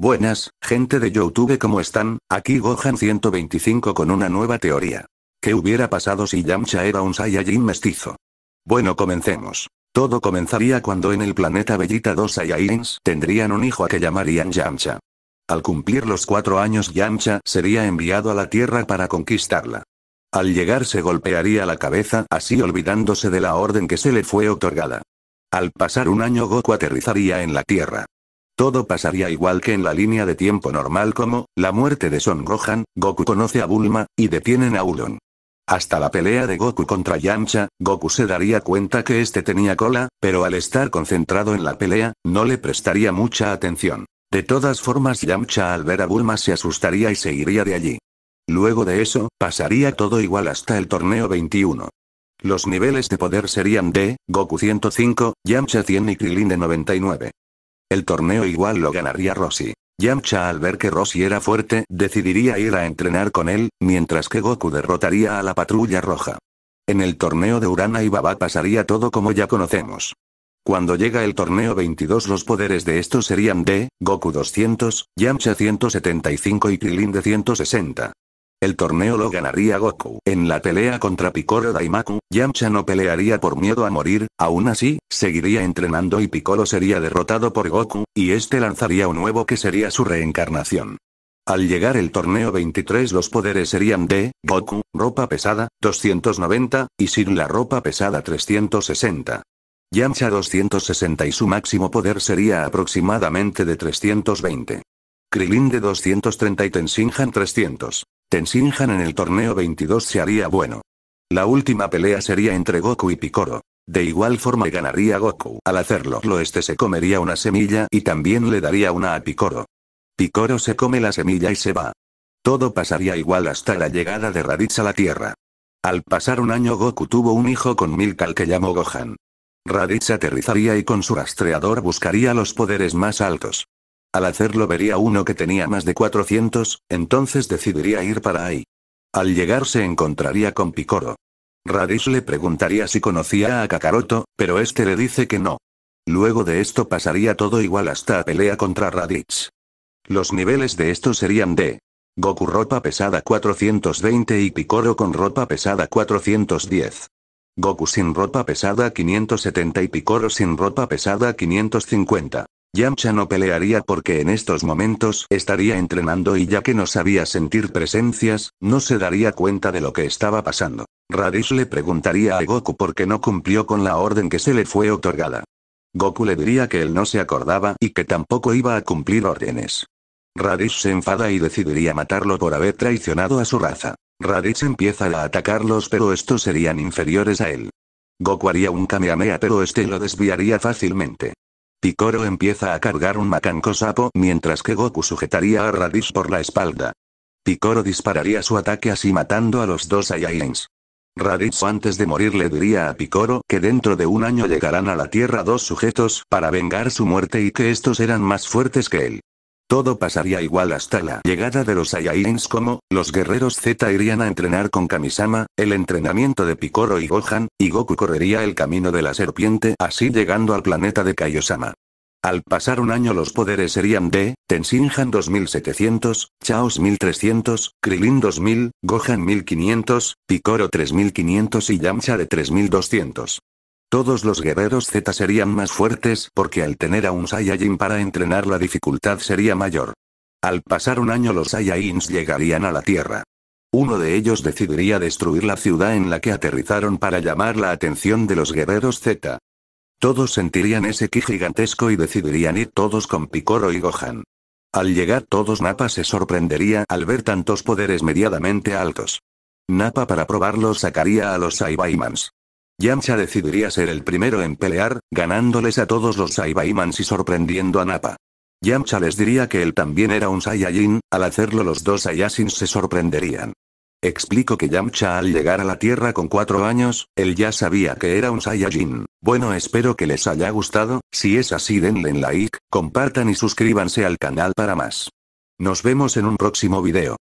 Buenas, gente de Youtube, ¿cómo están? Aquí Gohan 125 con una nueva teoría. ¿Qué hubiera pasado si Yamcha era un Saiyajin mestizo? Bueno, comencemos. Todo comenzaría cuando en el planeta Bellita dos Saiyajins tendrían un hijo a que llamarían Yamcha. Al cumplir los cuatro años Yamcha sería enviado a la Tierra para conquistarla. Al llegar se golpearía la cabeza así olvidándose de la orden que se le fue otorgada. Al pasar un año Goku aterrizaría en la Tierra. Todo pasaría igual que en la línea de tiempo normal como, la muerte de Son Gohan, Goku conoce a Bulma, y detienen a Udon. Hasta la pelea de Goku contra Yamcha, Goku se daría cuenta que este tenía cola, pero al estar concentrado en la pelea, no le prestaría mucha atención. De todas formas Yamcha al ver a Bulma se asustaría y se iría de allí. Luego de eso, pasaría todo igual hasta el torneo 21. Los niveles de poder serían de Goku 105, Yamcha 100 y Krillin de 99. El torneo igual lo ganaría Rossi. Yamcha al ver que Rossi era fuerte decidiría ir a entrenar con él, mientras que Goku derrotaría a la patrulla roja. En el torneo de Urana y Baba pasaría todo como ya conocemos. Cuando llega el torneo 22 los poderes de estos serían de, Goku 200, Yamcha 175 y Krilin de 160. El torneo lo ganaría Goku. En la pelea contra Piccolo Daimaku, Yamcha no pelearía por miedo a morir, aún así, seguiría entrenando y Piccolo sería derrotado por Goku, y este lanzaría un nuevo que sería su reencarnación. Al llegar el torneo 23 los poderes serían de, Goku, ropa pesada, 290, y sin la ropa pesada 360. Yamcha 260 y su máximo poder sería aproximadamente de 320. Krilin de 230 y Tenshinhan 300. Tenshinhan en el torneo 22 se haría bueno. La última pelea sería entre Goku y Picoro. De igual forma ganaría Goku. Al hacerlo, lo este se comería una semilla y también le daría una a Picoro. Picoro se come la semilla y se va. Todo pasaría igual hasta la llegada de Raditz a la Tierra. Al pasar un año Goku tuvo un hijo con Milkal que llamó Gohan. Raditz aterrizaría y con su rastreador buscaría los poderes más altos. Al hacerlo vería uno que tenía más de 400, entonces decidiría ir para ahí. Al llegar se encontraría con Picoro. Radish le preguntaría si conocía a Kakaroto, pero este le dice que no. Luego de esto pasaría todo igual hasta pelea contra Raditz. Los niveles de esto serían de Goku ropa pesada 420 y Picoro con ropa pesada 410. Goku sin ropa pesada 570 y Picoro sin ropa pesada 550. Yamcha no pelearía porque en estos momentos estaría entrenando y ya que no sabía sentir presencias, no se daría cuenta de lo que estaba pasando. Radish le preguntaría a Goku por qué no cumplió con la orden que se le fue otorgada. Goku le diría que él no se acordaba y que tampoco iba a cumplir órdenes. Radish se enfada y decidiría matarlo por haber traicionado a su raza. Radish empieza a atacarlos pero estos serían inferiores a él. Goku haría un Kamehameha pero este lo desviaría fácilmente. Picoro empieza a cargar un macanco sapo mientras que Goku sujetaría a Raditz por la espalda. Picoro dispararía su ataque así matando a los dos Saiyans. Raditz antes de morir le diría a Picoro que dentro de un año llegarán a la Tierra dos sujetos para vengar su muerte y que estos eran más fuertes que él. Todo pasaría igual hasta la llegada de los Saiyans como, los guerreros Z irían a entrenar con Kamisama, el entrenamiento de Picoro y Gohan, y Goku correría el camino de la serpiente así llegando al planeta de Kaiosama. Al pasar un año los poderes serían de, Tenshinhan 2700, Chaos 1300, Krilin 2000, Gohan 1500, Picoro 3500 y Yamcha de 3200. Todos los guerreros Z serían más fuertes porque al tener a un Saiyajin para entrenar la dificultad sería mayor. Al pasar un año los Saiyajins llegarían a la Tierra. Uno de ellos decidiría destruir la ciudad en la que aterrizaron para llamar la atención de los guerreros Z. Todos sentirían ese ki gigantesco y decidirían ir todos con Picoro y Gohan. Al llegar todos Napa se sorprendería al ver tantos poderes mediadamente altos. Napa para probarlo sacaría a los Saibaimans. Yamcha decidiría ser el primero en pelear, ganándoles a todos los Saibaimans y sorprendiendo a Nappa. Yamcha les diría que él también era un Saiyajin, al hacerlo los dos Saiyajins se sorprenderían. Explico que Yamcha al llegar a la Tierra con cuatro años, él ya sabía que era un Saiyajin. Bueno espero que les haya gustado, si es así denle like, compartan y suscríbanse al canal para más. Nos vemos en un próximo video.